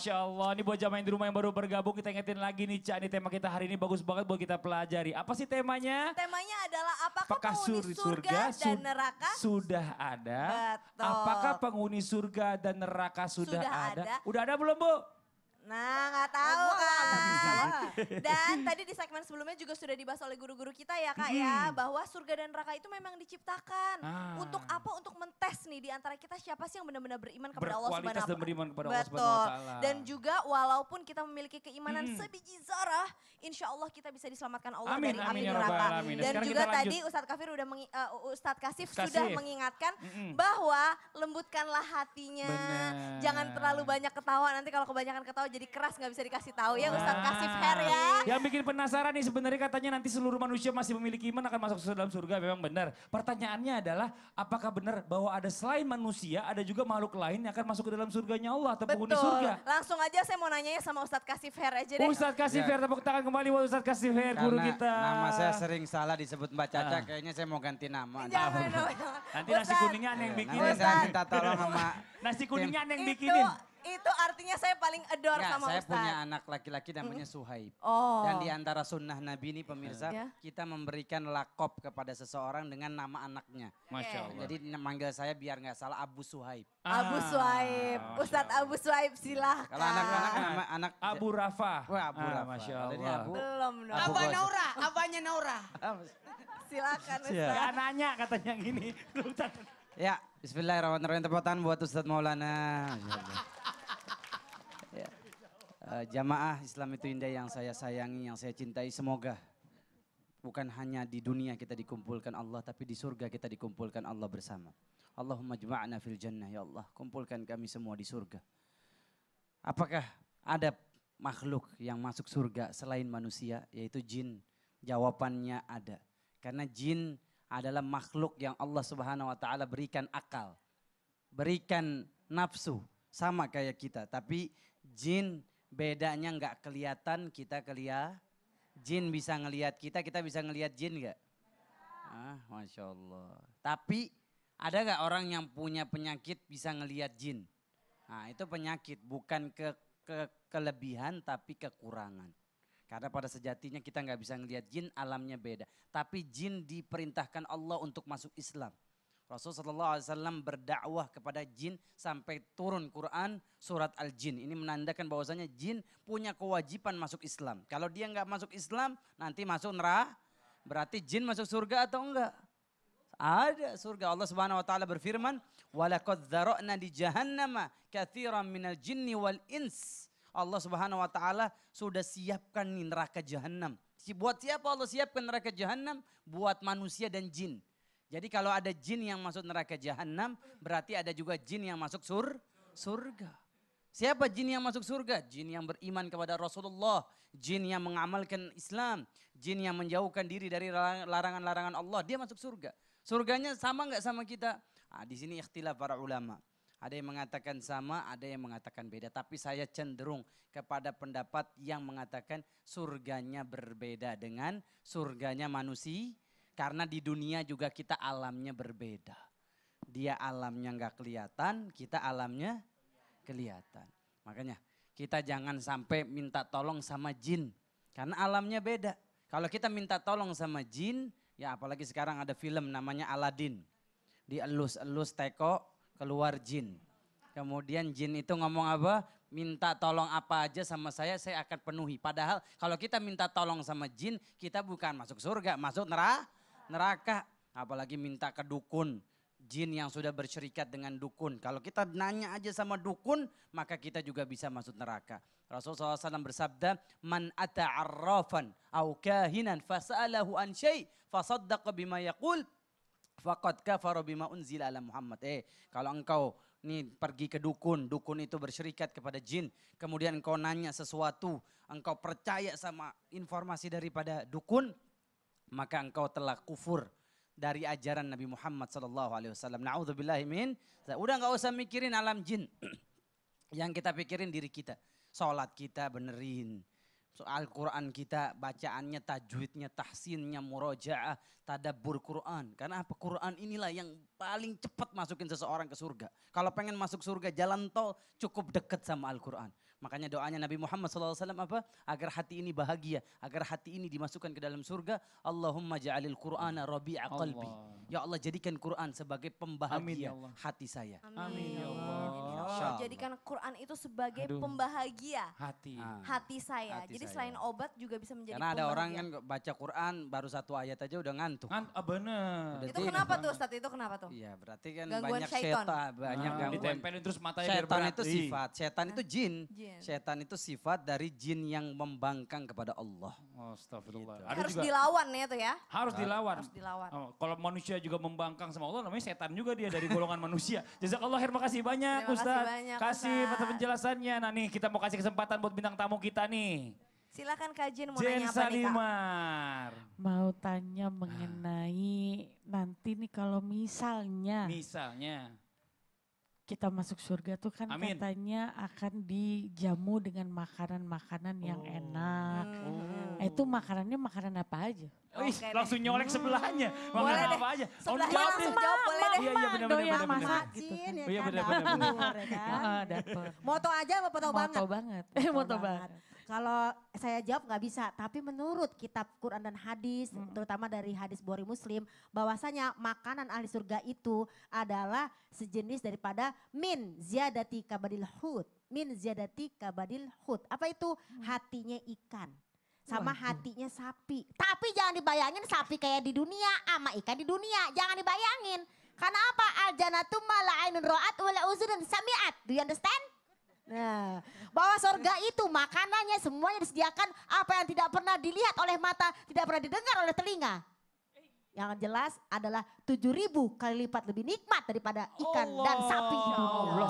Masya Allah, ini buat jamaah di rumah yang baru bergabung, kita ingetin lagi nih Cak, ini tema kita hari ini bagus banget buat kita pelajari. Apa sih temanya? Temanya adalah apakah, apakah penghuni surga, surga dan neraka sudah ada? Betul. Apakah penghuni surga dan neraka sudah, sudah ada? ada? Udah ada belum Bu? Nah, nggak tahu oh, kan. Dan tadi di segmen sebelumnya juga sudah dibahas oleh guru-guru kita ya kak ya, hmm. bahwa surga dan neraka itu memang diciptakan. Ah. Untuk apa? Untuk mentes nih di antara kita siapa sih yang benar-benar beriman kepada Allah Subhanahu dan beriman kepada Allah Subhanahu Dan juga walaupun kita memiliki keimanan hmm. sebiji zarah, insya Allah kita bisa diselamatkan Allah amin, dari api ya neraka. Amin. Dan juga tadi Ustadz Kafir udah mengi, uh, Ustadz Kasif, Kasif sudah mengingatkan mm bahwa lembutkanlah hatinya. Bener. Jangan terlalu banyak ketawa nanti kalau kebanyakan ketawa jadi keras nggak bisa dikasih tahu ya Ustaz nah, Kasif Her ya. Yang bikin penasaran nih sebenarnya katanya nanti seluruh manusia masih memiliki iman akan masuk ke dalam surga memang benar. Pertanyaannya adalah apakah benar bahwa ada selain manusia ada juga makhluk lain yang akan masuk ke dalam surganya Allah atau penghuni surga? Langsung aja saya mau nanya ya sama Ustaz Kasif Her aja deh. Ustaz Kasif Her ya. tepuk tangan kembali buat Ustaz Kasif Her guru kita. Nama saya sering salah disebut Mbak Caca ah. kayaknya saya mau ganti nama. Jangan, Nanti nasi kuningnya yang iya, bikin. nasi kuningnya yang bikinin. Itu artinya saya paling adore ya, sama saya Ustaz. punya anak laki-laki namanya mm Suhaib. Oh. Dan di antara sunnah Nabi ini pemirsa, yeah. kita memberikan lakop kepada seseorang dengan nama anaknya. Masya Allah. Jadi manggil saya biar nggak salah Abu Suhaib. Ah. Abu Suhaib. Ah, Ustaz Abu Suhaib silahkan. Kalau anak-anak nama anak Abu Rafa. Wah, Abu ah, Rafa. Masya Allah. Jadi Abu, Belum dong. Abu Abah Naura, abahnya Naura. silahkan Ustaz. Ya, nanya katanya gini. ya, bismillahirrahmanirrahim. tepatan buat Ustaz Maulana uh, jamaah Islam itu indah yang saya sayangi, yang saya cintai. Semoga bukan hanya di dunia kita dikumpulkan Allah, tapi di surga kita dikumpulkan Allah bersama. Allahumma jma'na fil jannah, ya Allah. Kumpulkan kami semua di surga. Apakah ada makhluk yang masuk surga selain manusia, yaitu jin? Jawabannya ada. Karena jin adalah makhluk yang Allah Subhanahu wa taala berikan akal. Berikan nafsu sama kayak kita, tapi jin bedanya nggak kelihatan kita kelihatan. Jin bisa ngelihat kita, kita bisa ngelihat jin nggak? Ah, masya Allah. Tapi ada nggak orang yang punya penyakit bisa ngelihat jin? Nah, itu penyakit bukan ke, ke kelebihan tapi kekurangan. Karena pada sejatinya kita nggak bisa ngelihat jin, alamnya beda. Tapi jin diperintahkan Allah untuk masuk Islam rasulullah saw berdakwah kepada jin sampai turun Quran surat Al Jin. Ini menandakan bahwasanya jin punya kewajiban masuk Islam. Kalau dia nggak masuk Islam, nanti masuk neraka. Berarti jin masuk surga atau enggak? Ada surga. Allah Subhanahu wa taala berfirman, "Walaqad dzara'na di jahannama katsiran minal jinni wal ins." Allah Subhanahu wa taala sudah siapkan neraka jahanam. Buat siapa Allah siapkan neraka jahanam? Buat manusia dan jin. Jadi kalau ada jin yang masuk neraka jahanam, berarti ada juga jin yang masuk sur surga. Siapa jin yang masuk surga? Jin yang beriman kepada Rasulullah, jin yang mengamalkan Islam, jin yang menjauhkan diri dari larangan-larangan Allah, dia masuk surga. Surganya sama nggak sama kita? Nah, di sini ikhtilaf para ulama. Ada yang mengatakan sama, ada yang mengatakan beda. Tapi saya cenderung kepada pendapat yang mengatakan surganya berbeda dengan surganya manusia karena di dunia juga kita alamnya berbeda. Dia alamnya nggak kelihatan, kita alamnya kelihatan. Makanya kita jangan sampai minta tolong sama jin. Karena alamnya beda. Kalau kita minta tolong sama jin, ya apalagi sekarang ada film namanya Aladin. Dielus-elus teko keluar jin. Kemudian jin itu ngomong apa? Minta tolong apa aja sama saya, saya akan penuhi. Padahal kalau kita minta tolong sama jin, kita bukan masuk surga, masuk neraka neraka. Apalagi minta ke dukun, jin yang sudah bersyarikat dengan dukun. Kalau kita nanya aja sama dukun, maka kita juga bisa masuk neraka. Rasulullah SAW bersabda, Man ata'arrafan au kahinan fasa'alahu an syai' fasaddaqa bima yakul, faqad kafara bima unzila ala Muhammad. Eh, kalau engkau nih pergi ke dukun, dukun itu bersyarikat kepada jin, kemudian engkau nanya sesuatu, engkau percaya sama informasi daripada dukun, maka engkau telah kufur dari ajaran Nabi Muhammad sallallahu alaihi wasallam. Nauzubillahi min. Udah enggak usah mikirin alam jin. Yang kita pikirin diri kita. Salat kita benerin, soal quran kita, bacaannya, tajwidnya, tahsinnya, murojaah, tadabbur Quran. Karena apa? Quran inilah yang paling cepat masukin seseorang ke surga. Kalau pengen masuk surga, jalan tol cukup dekat sama Al-Quran. Makanya doanya Nabi Muhammad SAW apa? Agar hati ini bahagia, agar hati ini dimasukkan ke dalam surga. Allahumma ja'alil Qur'ana rabi'a qalbi. Ya Allah jadikan Quran sebagai pembahagia ya hati saya. Amin. Amin ya Allah. Jadikan Quran itu sebagai Aduh. pembahagia hati ah. hati saya. Hati Jadi saya. selain obat juga bisa menjadi Karena pembahagia. orang kan baca Quran baru satu ayat aja udah ngantuk. Ngant ah, bener. itu kenapa tuh Ustaz? Itu kenapa tuh? Iya berarti kan gangguan banyak setan ah, banyak gangguan. Ditempelin terus matanya Setan itu sifat, setan itu jin. jin. Setan itu sifat dari jin yang membangkang kepada Allah. Astagfirullah. Gitu. harus juga, dilawan ya tuh ya. Harus dilawan. Harus dilawan. Oh, kalau manusia juga membangkang sama Allah namanya setan juga dia dari golongan manusia. Jazakallah khair kasih banyak Ustaz banyak Kasih Ustaz. penjelasannya. Nah nih kita mau kasih kesempatan buat bintang tamu kita nih. Silakan Kak Jin mau Jen nanya apa nih Kak? Mau tanya mengenai nanti nih kalau misalnya. Misalnya kita masuk surga tuh kan Amin. katanya akan dijamu dengan makanan-makanan yang oh. enak. Gitu. Oh. Eh, itu makanannya makanan apa aja? Oh, okay, Ih, langsung nyolek hmm, sebelahnya. Makanan boleh apa deh. aja? Oh, sebelahnya oh, langsung jawab boleh deh. Iya, iya, gitu. oh, iya benar benar benar. Masak gitu. Iya benar benar. Dapur. Moto aja apa foto banget? Moto banget. Moto banget. Eh, kalau saya jawab nggak bisa, tapi menurut kitab Quran dan hadis, hmm. terutama dari hadis Bori Muslim, bahwasanya makanan ahli surga itu adalah sejenis daripada min ziyadati kabadil hud. Min ziyadati kabadil hud. Apa itu? Mm. Hatinya ikan sama hatinya sapi. Tapi jangan dibayangin sapi kayak di dunia ama ikan di dunia. Jangan dibayangin. Karena apa? Al tuh malah ainun ra'at wala dan sami'at. Do you understand? Nah, bahwa sorga itu makanannya semuanya disediakan apa yang tidak pernah dilihat oleh mata, tidak pernah didengar oleh telinga. Yang jelas adalah 7000 kali lipat lebih nikmat daripada ikan Allah. dan sapi di dunia.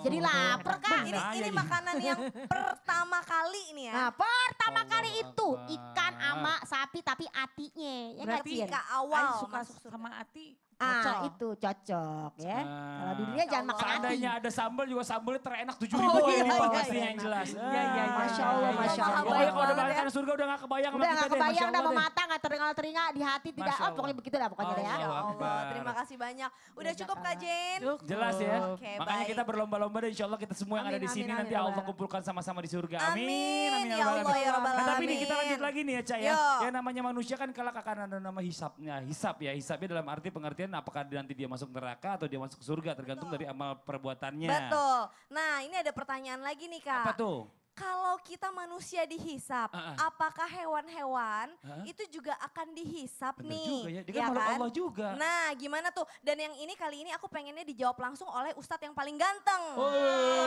Jadi lapar kan? Ini, ini makanan yang pertama kali ini ya. Nah, pertama Allah kali itu ikan ama sapi tapi atinya. Ya kan, Berarti kan, awal suka sama ati Ah, cocok. itu cocok ya. Ah. Kalau di dunia jangan makan Seandainya ada sambal juga sambalnya terenak tujuh oh, ribu oh, iya, iya, pasti iya, yang jelas. Iya, iya, iya. Masya iya, Allah, iya, Masya Allah. kalau udah makan ya. surga udah gak kebayang udah gak kebayang udah mau mata nggak teringat-teringat di hati Masya tidak. Oh, Allah. Oh pokoknya lah pokoknya ya. Allah, ya. Allah, Allah. Terima kasih banyak. Udah cukup Kak Jen? Cukup. Jelas ya. Okay, Makanya baik. kita berlomba-lomba dan insya Allah kita semua yang amin, ada di sini amin, nanti amin, Allah kumpulkan sama-sama di surga. Amin. Amin. Ya amin ya Allah ya Rabbal Alamin. Nah, tapi ini kita lanjut lagi nih ya Cak ya. Yang namanya manusia kan kalau akan ada nama hisapnya. Hisap ya. Hisapnya dalam arti pengertian apakah nanti dia masuk neraka atau dia masuk surga tergantung Betul. dari amal perbuatannya. Betul. Nah ini ada pertanyaan lagi nih Kak. Apa tuh? kalau kita manusia dihisap, uh-uh. apakah hewan-hewan uh-uh. itu juga akan dihisap Bener nih? Juga ya, dia ya kan? Allah juga. Nah, gimana tuh? Dan yang ini kali ini aku pengennya dijawab langsung oleh ustadz yang paling ganteng. Oh,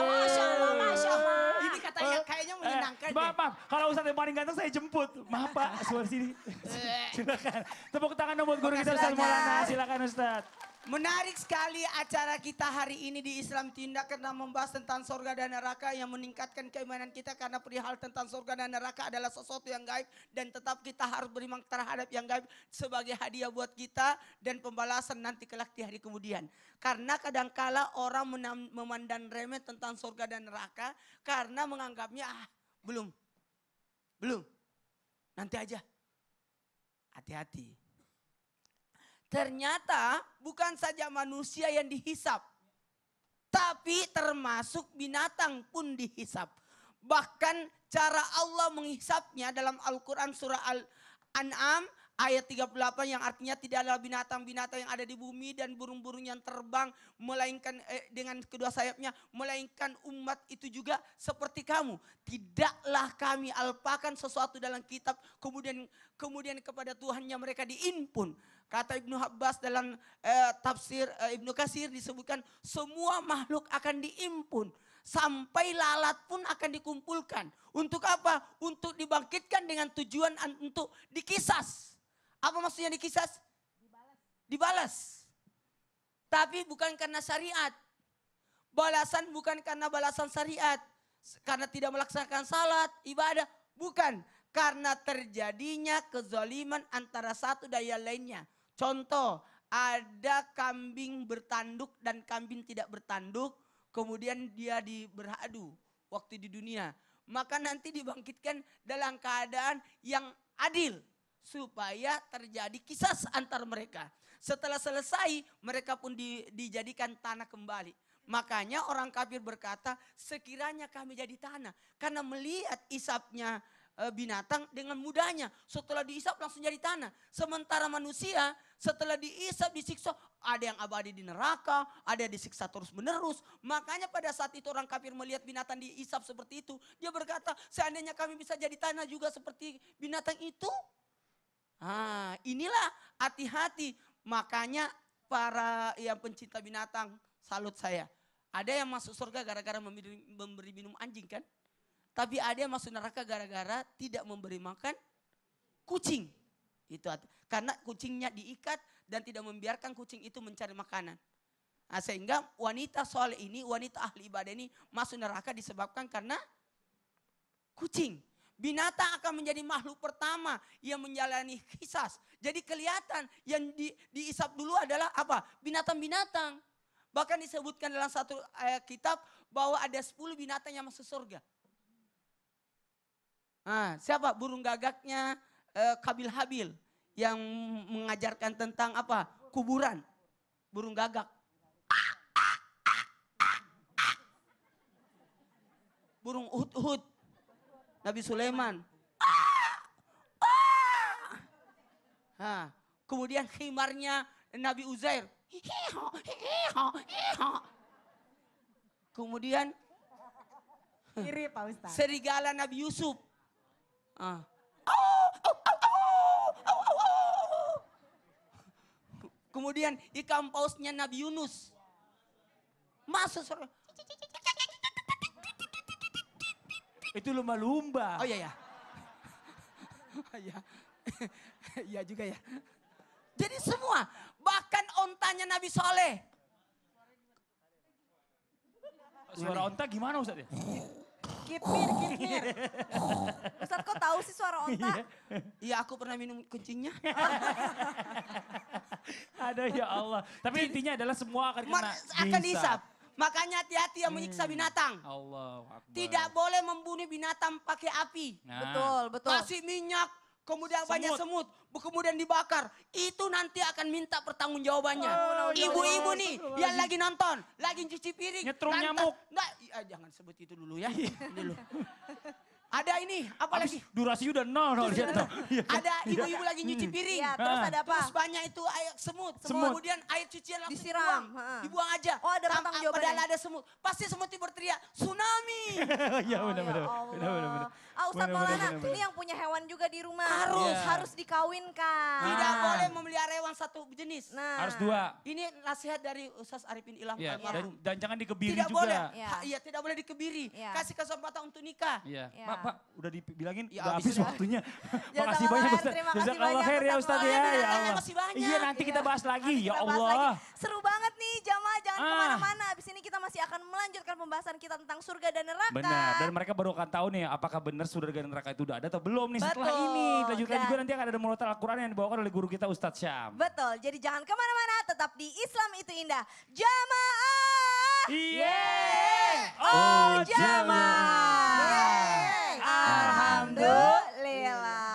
masya Allah, masya Allah. Ini katanya kayaknya menyenangkan. Eh, maaf, maaf. Kalau ustadz yang paling ganteng saya jemput. Maaf Pak, suara sini. Eh. silakan. Tepuk tangan dong buat guru kita Ustadz Maulana. Silakan Ustadz. Menarik sekali acara kita hari ini di Islam Tindak karena membahas tentang sorga dan neraka yang meningkatkan keimanan kita karena perihal tentang sorga dan neraka adalah sesuatu yang gaib dan tetap kita harus beriman terhadap yang gaib sebagai hadiah buat kita dan pembalasan nanti kelak di hari kemudian. Karena kadangkala orang memandang remeh tentang sorga dan neraka karena menganggapnya ah belum, belum, nanti aja. Hati-hati Ternyata bukan saja manusia yang dihisap, tapi termasuk binatang pun dihisap. Bahkan cara Allah menghisapnya dalam Al-Quran surah Al-An'am ayat 38 yang artinya tidak ada binatang-binatang yang ada di bumi dan burung-burung yang terbang melainkan eh, dengan kedua sayapnya melainkan umat itu juga seperti kamu tidaklah kami alpakan sesuatu dalam kitab kemudian kemudian kepada Tuhannya mereka diimpun Kata Ibnu Abbas dalam eh, tafsir eh, Ibnu Kasir disebutkan semua makhluk akan diimpun. Sampai lalat pun akan dikumpulkan. Untuk apa? Untuk dibangkitkan dengan tujuan untuk dikisas. Apa maksudnya dikisas? Dibalas. Tapi bukan karena syariat. Balasan bukan karena balasan syariat. Karena tidak melaksanakan salat, ibadah. Bukan karena terjadinya kezaliman antara satu daya lainnya. Contoh, ada kambing bertanduk dan kambing tidak bertanduk, kemudian dia di diberadu waktu di dunia. Maka nanti dibangkitkan dalam keadaan yang adil supaya terjadi kisah antar mereka. Setelah selesai, mereka pun di, dijadikan tanah kembali. Makanya orang kafir berkata, sekiranya kami jadi tanah. Karena melihat isapnya Eh, binatang dengan mudahnya. Setelah diisap langsung jadi tanah. Sementara manusia setelah diisap disiksa ada yang abadi di neraka, ada yang disiksa terus menerus. Makanya pada saat itu orang kafir melihat binatang diisap seperti itu. Dia berkata seandainya kami bisa jadi tanah juga seperti binatang itu. Ah, inilah hati-hati. Makanya para yang pencinta binatang salut saya. Ada yang masuk surga gara-gara memberi minum anjing kan? Tapi ada yang masuk neraka gara-gara tidak memberi makan kucing. Itu karena kucingnya diikat dan tidak membiarkan kucing itu mencari makanan. Nah, sehingga wanita soal ini, wanita ahli ibadah ini masuk neraka disebabkan karena kucing. Binatang akan menjadi makhluk pertama yang menjalani kisah. Jadi kelihatan yang di, diisap dulu adalah apa? Binatang-binatang. Bahkan disebutkan dalam satu ayat eh, kitab bahwa ada 10 binatang yang masuk surga. Nah, siapa burung gagaknya eh, Kabil Habil yang mengajarkan tentang apa? Kuburan. Burung gagak. Burung Uhud-Uhud. Nabi Sulaiman. Nah, kemudian khimarnya Nabi Uzair. Kemudian Serigala Nabi Yusuf. Ah. Kemudian ikan pausnya Nabi Yunus. Masa suara. Itu lumba-lumba. Oh iya ya. Iya. Iya. iya juga ya. Jadi semua, bahkan ontanya Nabi Soleh. Suara onta gimana Ustaz Kipir, kipir. Ustaz kok tahu sih suara onta? Iya. iya aku pernah minum kencingnya. Ada ya Allah. Tapi intinya adalah semua akan kena Akan dihisap. Makanya hati-hati yang menyiksa hmm. binatang. Allah Akbar. Tidak boleh membunuh binatang pakai api. Nah. Betul, betul. Kasih minyak, kemudian semut. banyak semut, kemudian dibakar. Itu nanti akan minta pertanggungjawabannya. Oh, Ibu-ibu oh, nih yang lagi nonton, lagi cuci piring. Nyetrum nyamuk. Nah, ah, jangan sebut itu dulu ya. dulu. Ada ini, apa lagi? Durasi udah nol nol ya, Ada iya. ibu-ibu lagi nyuci hmm. piring. Ya, terus ah. ada apa? Terus banyak itu air semut. semut. Kemudian air cucian langsung Disiram. dibuang. Dibuang aja. Oh ada Tam, jawabannya. Padahal ada semut. Pasti semut itu berteriak, tsunami. Iya oh, ya benar benar. Benar benar. Ah Ustaz Maulana, ini yang punya hewan juga di rumah. Harus. Yeah. Harus dikawinkan. Tidak boleh memelihara hewan satu jenis. Nah. Harus dua. Ini nasihat dari Ustaz Arifin Ilham. Yeah. Dan, dan jangan dikebiri tidak juga. Tidak boleh. Iya. iya tidak boleh dikebiri. Iya. Kasih kesempatan untuk nikah. Iya Pak, udah dibilangin ya, udah habis ya. waktunya. Makasih banyak Ustaz. banyak. khair ya Ustaz ya. Ya Allah. Iya nanti kita bahas lagi ya Allah. Seru banget nih jamaah jangan ah. kemana-mana. Abis ini kita masih akan melanjutkan pembahasan kita tentang surga dan neraka. Benar. Dan mereka baru akan tahu nih apakah benar surga dan neraka itu udah ada atau belum nih setelah ini. Lanjutkan juga nanti akan ada murotal Al-Quran yang dibawakan oleh guru kita Ustadz Syam. Betul. Jadi jangan kemana-mana tetap di Islam itu indah. Jamaah. Iya. Oh, oh jamaah. Yeah. Alhamdulillah.